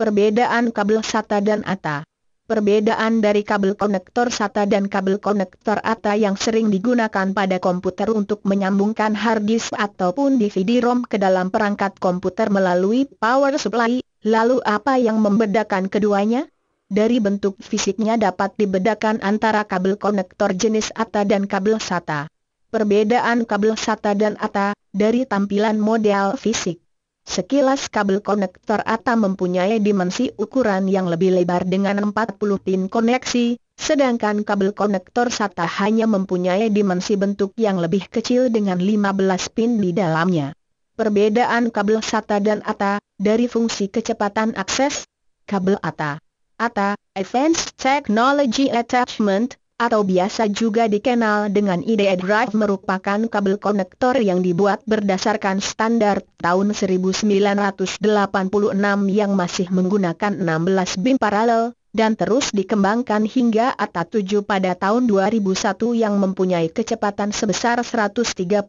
Perbedaan kabel SATA dan ATA Perbedaan dari kabel konektor SATA dan kabel konektor ATA yang sering digunakan pada komputer untuk menyambungkan hard disk ataupun DVD-ROM ke dalam perangkat komputer melalui power supply, lalu apa yang membedakan keduanya? Dari bentuk fisiknya dapat dibedakan antara kabel konektor jenis ATA dan kabel SATA. Perbedaan kabel SATA dan ATA, dari tampilan model fisik Sekilas kabel konektor ATA mempunyai dimensi ukuran yang lebih lebar dengan 40 pin koneksi, sedangkan kabel konektor SATA hanya mempunyai dimensi bentuk yang lebih kecil dengan 15 pin di dalamnya. Perbedaan kabel SATA dan ATA, dari fungsi kecepatan akses, kabel ATA. ATA, Advanced Technology Attachment, atau biasa juga dikenal dengan IDE drive merupakan kabel konektor yang dibuat berdasarkan standar tahun 1986 yang masih menggunakan 16 bin paralel, dan terus dikembangkan hingga ATA7 pada tahun 2001 yang mempunyai kecepatan sebesar 133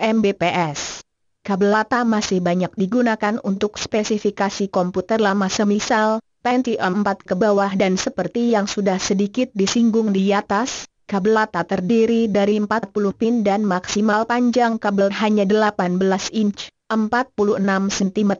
Mbps kabel lata masih banyak digunakan untuk spesifikasi komputer lama semisal, Pentium 4 ke bawah dan seperti yang sudah sedikit disinggung di atas, kabel lata terdiri dari 40 pin dan maksimal panjang kabel hanya 18 inch, 46 cm.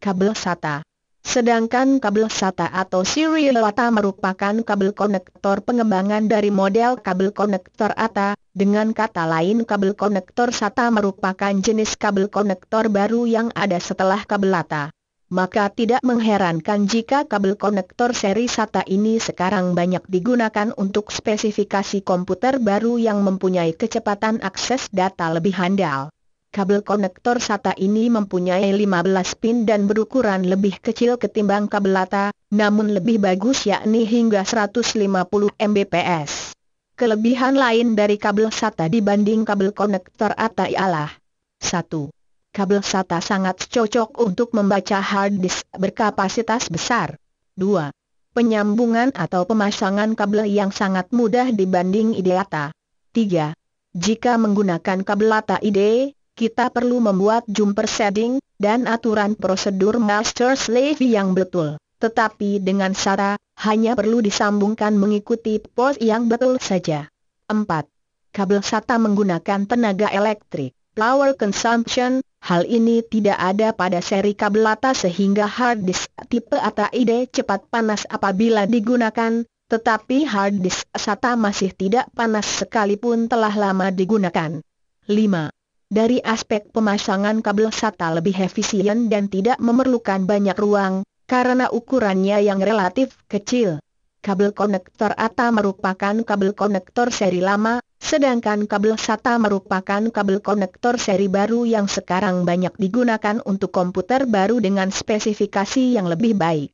Kabel SATA Sedangkan kabel SATA atau serial ATA merupakan kabel konektor pengembangan dari model kabel konektor ATA, dengan kata lain kabel konektor SATA merupakan jenis kabel konektor baru yang ada setelah kabel LATA. Maka tidak mengherankan jika kabel konektor seri SATA ini sekarang banyak digunakan untuk spesifikasi komputer baru yang mempunyai kecepatan akses data lebih handal kabel konektor SATA ini mempunyai 15 pin dan berukuran lebih kecil ketimbang kabel LATA, namun lebih bagus yakni hingga 150 Mbps. Kelebihan lain dari kabel SATA dibanding kabel konektor ATA ialah 1. Kabel SATA sangat cocok untuk membaca hard disk berkapasitas besar. 2. Penyambungan atau pemasangan kabel yang sangat mudah dibanding IDATA. 3. Jika menggunakan kabel lata IDE, kita perlu membuat jumper setting, dan aturan prosedur master slave yang betul. Tetapi dengan cara, hanya perlu disambungkan mengikuti pos yang betul saja. 4. Kabel SATA menggunakan tenaga elektrik. Power consumption, hal ini tidak ada pada seri kabel ATA sehingga hard disk tipe ATA ID cepat panas apabila digunakan, tetapi hard disk SATA masih tidak panas sekalipun telah lama digunakan. 5. Dari aspek pemasangan kabel SATA lebih efisien dan tidak memerlukan banyak ruang, karena ukurannya yang relatif kecil. Kabel konektor ATA merupakan kabel konektor seri lama, sedangkan kabel SATA merupakan kabel konektor seri baru yang sekarang banyak digunakan untuk komputer baru dengan spesifikasi yang lebih baik.